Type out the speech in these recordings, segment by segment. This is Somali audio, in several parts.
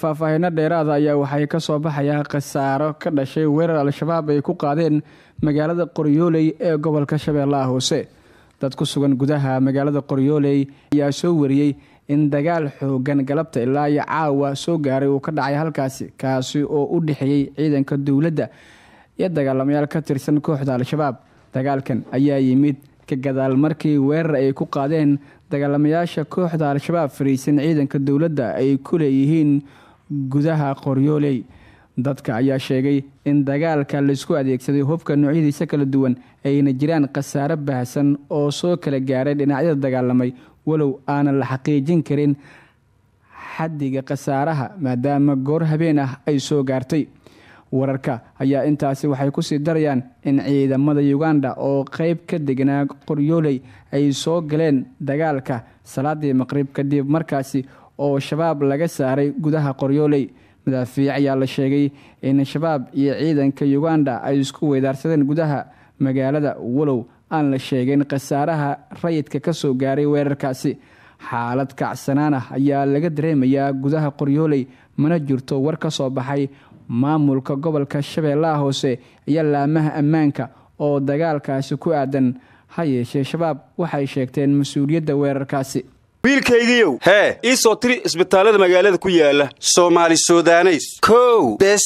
faahfaahinno dheeraada ayaa waxay ka soo baxayaa khasaaro ka dhashay weerar al-shabaab ay ku qaadeen magaalada qoryooley ee gobolka shabeellaha hoose dad ku sugan gudaha magaalada qoryooley ayaa soo wariyey in dagaal xoogan galabta ilaa iyo caawa soo gaaray uu ka dhacay halkaasi kaasi oo u dhexeeyey ciidanka dowladda iyo dagaalamayaal ka tirsan kooxda al-shabaab dagaalkan ayaa yimid ka gadaal markii weerar ay ku qaadeen dagaalamayaasha kooxda al-shabaab fariisan ciidanka dowladda ay ku leeyihiin gudaha qoryooley dadka ayaa sheegay in dagaalka laisku adeegsaday hubka noocyadiisa kala duwan ayna jiraan khasaare baahsan oo soo kala gaaray dhinacyada dagaalamay walow aanan la xaqiijin karin xaddiga khasaaraha maadaama goor habeen ah ay soo gaartay wararka ayaa intaasi waxay ku sii darayaan in ciidamada yuganda oo qayb ka degnaa qoryooley ay soo galeen dagaalka salaadii maqrib kadib markaasi oo shabaab laga saaray gudaha qoryooley madaafiic ayaa la sheegay in shabaab iyo ciidanka uganda ay isku weydaarsadeen gudaha magaalada walow aan la sheegayn khasaaraha rayidka ka soo gaaray weerarkaasi xaalad kacsanaan ah ayaa laga dareemayaa gudaha qoryooley mana jirto war ka soo baxay maamulka gobolka shabeellaha hoose iyo laamaha ammaanka oo dagaalkaasi ku aadan ha yeeshee shabaab waxay sheegteen mas-uuliyadda weerarkaasi wiilkaygiiow hee ii soo tiri isbitaallada magaalada ku yaala soomaali sudaneys kow bes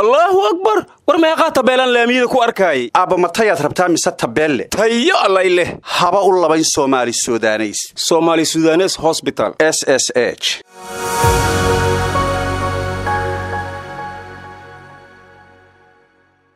allaahu akbar war meeqaa tabeelaan laamiyada ku arkaayay aabba matayaad rabtaa mise tabeelle tayo allay leh haba u labayn soomaali sudaneys somaali sudanes hosbital s s h